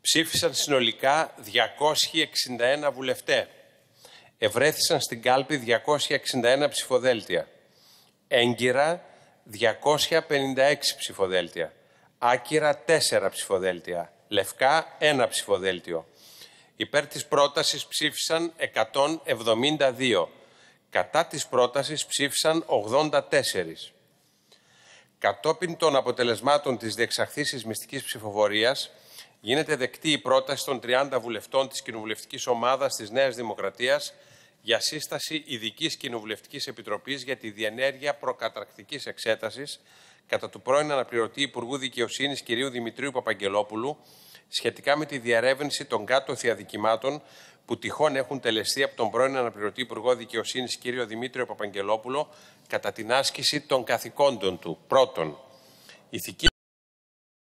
Ψήφισαν συνολικά 261 βουλευτές. Ευρέθησαν στην κάλπη 261 ψηφοδέλτια. Έγκυρα 256 ψηφοδέλτια. Άκυρα 4 ψηφοδέλτια. Λευκά 1 ψηφοδέλτιο. Υπέρ της πρότασης ψήφισαν 172. Κατά της πρότασης ψήφισαν 84. Κατόπιν των αποτελεσμάτων της διεξαχθήσης μυστικής ψηφοφορίας, γίνεται δεκτή η πρόταση των 30 βουλευτών της Κοινοβουλευτικής Ομάδας της Νέας Δημοκρατίας για σύσταση ειδικής Κοινοβουλευτικής Επιτροπής για τη διενέργεια προκαταρκτικής εξέτασης κατά του πρώην αναπληρωτή Υπουργού Δικαιοσύνης κ. Δημητρίου Παπαγγελόπουλου σχετικά με τη διαρεύνηση των κάτω αδικημάτων που τυχόν έχουν τελεστεί από τον πρώην Αναπληρωτή Υπουργό Δικαιοσύνης κ. Δημήτριο Παπαγγελόπουλο κατά την άσκηση των καθηκόντων του. Πρώτον, ηθική